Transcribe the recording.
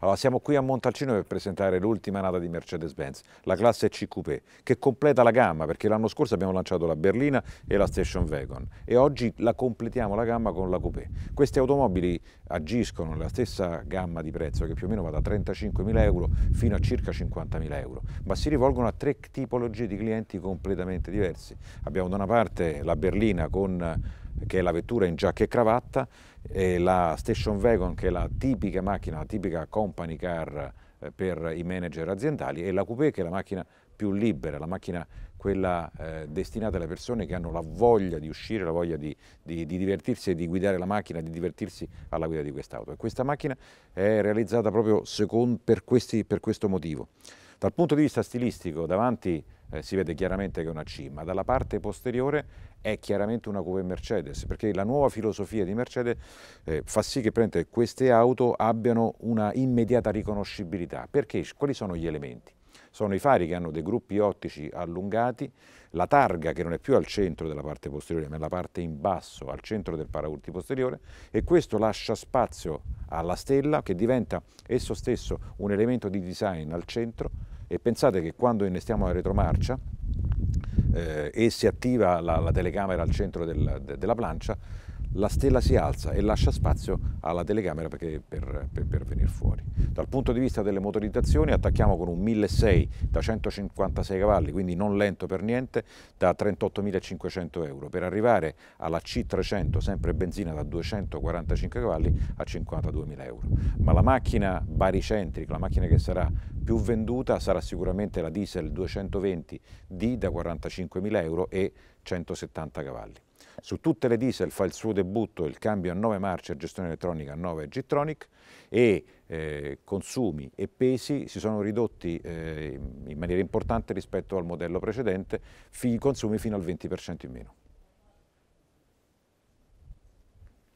Allora, siamo qui a Montalcino per presentare l'ultima nata di Mercedes-Benz, la classe C Coupé, che completa la gamma perché l'anno scorso abbiamo lanciato la berlina e la Station Wagon e oggi la completiamo la gamma con la Coupé. Queste automobili agiscono nella stessa gamma di prezzo che più o meno va da 35.000 euro fino a circa 50.000 euro, ma si rivolgono a tre tipologie di clienti completamente diversi. Abbiamo da una parte la berlina con che è la vettura in giacca e cravatta, e la station wagon che è la tipica macchina, la tipica company car eh, per i manager aziendali e la coupé che è la macchina più libera, la macchina quella eh, destinata alle persone che hanno la voglia di uscire, la voglia di, di, di divertirsi e di guidare la macchina, di divertirsi alla guida di quest'auto. E questa macchina è realizzata proprio secondo, per, questi, per questo motivo. Dal punto di vista stilistico, davanti eh, si vede chiaramente che è una C, ma dalla parte posteriore è chiaramente una coupé Mercedes, perché la nuova filosofia di Mercedes eh, fa sì che queste auto abbiano una immediata riconoscibilità. Perché? Quali sono gli elementi? Sono i fari che hanno dei gruppi ottici allungati, la targa che non è più al centro della parte posteriore, ma è la parte in basso, al centro del paraurti posteriore, e questo lascia spazio alla stella che diventa esso stesso un elemento di design al centro, e pensate che quando innestiamo la retromarcia eh, e si attiva la, la telecamera al centro del, de, della plancia, la stella si alza e lascia spazio alla telecamera perché, per, per, per venire fuori. Dal punto di vista delle motorizzazioni attacchiamo con un 1.6 da 156 cavalli, quindi non lento per niente, da 38.500 euro, per arrivare alla C300, sempre benzina da 245 cavalli, a 52.000 euro. Ma la macchina baricentrica, la macchina che sarà più venduta, sarà sicuramente la diesel 220D da 45.000 euro e 170 cavalli. Su tutte le diesel fa il suo debutto il cambio a 9 marce a gestione elettronica 9 G-Tronic e eh, consumi e pesi si sono ridotti eh, in maniera importante rispetto al modello precedente, i consumi fino al 20% in meno.